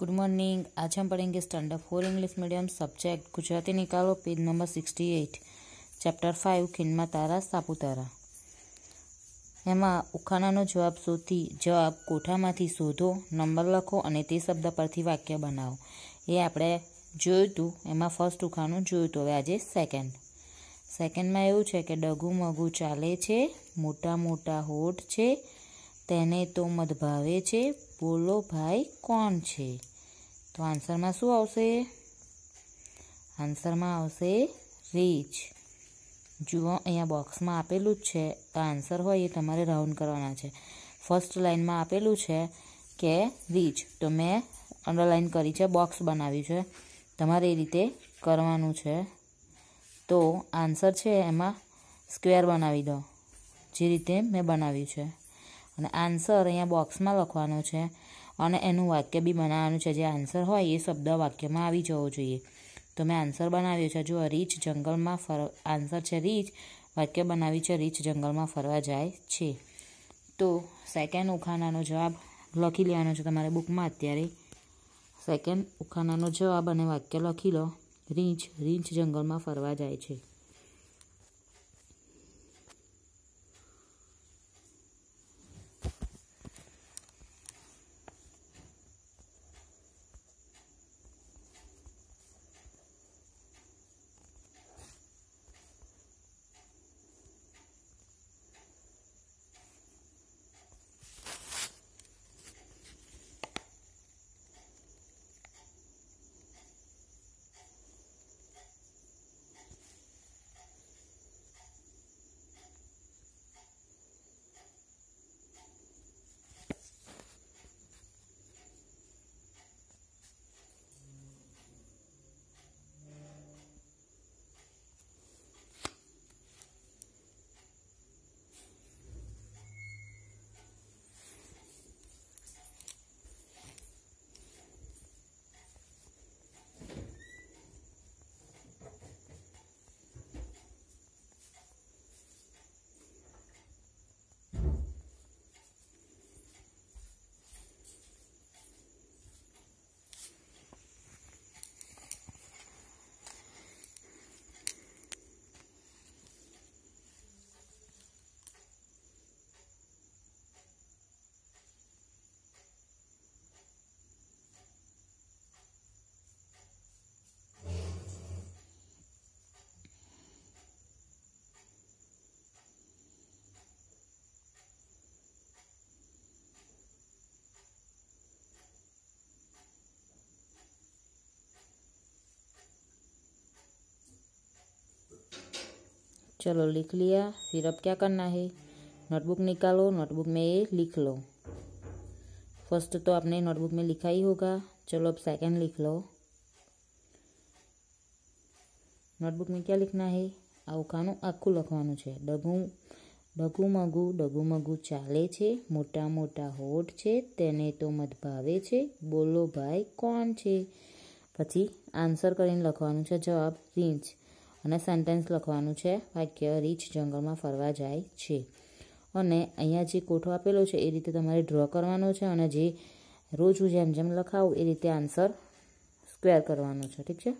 good morning आज हम पढ़ेंगे standard four English medium subject Gujarati निकालो page number sixty eight chapter five ખીણમાં તારા સાપુતારા એમાં ઉખાણાનો જવાબ શોધી જવાબ કોઠામાંથી શોધો નંબર લખો અને તે શબ્દ પરથી વાક્ય બનાવો એ આપણે જોયું હતું એમાં ફર્સ્ટ ઉખાણું જોયું હતું હવે આજે સેકન્ડ સેકન્ડમાં એવું છે કે ડગુ મગુ ચાલે છે મોટા મોટા હોઠ છે તેને તો મત ભાવે છે બોલો ભાઈ કોણ છે તો આન્સરમાં શું આવશે આન્સરમાં આવશે રીચ જુઓ અહીંયા બોક્સમાં આપેલું જ છે તો આન્સર હોય એ તમારે રાઉન્ડ કરવાના છે ફર્સ્ટ લાઇનમાં આપેલું છે કે રીચ તો મેં અંડરલાઇન કરી છે બોક્સ બનાવ્યું છે તમારે એ રીતે કરવાનું છે તો આન્સર છે એમાં સ્ક્વેર બનાવી દો જે રીતે મેં બનાવ્યું છે અને આન્સર અહીંયા બોક્સમાં લખવાનો છે અને એનું વાક્ય બી બનાવવાનું છે જે આન્સર હોય એ શબ્દ વાક્યમાં આવી જવો જોઈએ તો મેં આન્સર બનાવ્યો છે જો રીચ જંગલમાં ફર આન્સર છે રીચ વાક્ય બનાવી છે રીચ જંગલમાં ફરવા જાય છે તો સેકન્ડ ઉખાનાનો જવાબ લખી લેવાનો છે તમારે બુકમાં અત્યારે સેકન્ડ ઉખાનાનો જવાબ અને વાક્ય લખી લો રીંછ રીંછ જંગલમાં ફરવા જાય છે चलो लिख लिया फिर अब क्या करना है नोटबुक निकालो नोटबुक में ये लिख लो फर्स्ट तो आपने नोटबुक में लिखा ही होगा चलो अब सेकंड लिख लो नोटबुक में क्या लिखना है आखानू आखू लखवा है डगू डगू मगू डगू मगू चाले छे मोटा मोटा होट छे तेने तो मत भावे छे बोलो भाई कौन छे पी आंसर कर लखवा जवाब रींच અને સેન્ટેન્સ લખવાનું છે વાક્ય રીચ જંગલમાં ફરવા જાય છે અને અહીંયા જે કોઠો આપેલો છે એ રીતે તમારે ડ્રો કરવાનો છે અને જે રોજ હું જેમ જેમ લખાવું એ રીતે આન્સર સ્ક્વેર કરવાનો છે ઠીક છે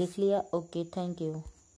लिख लिया ओके थैंक यू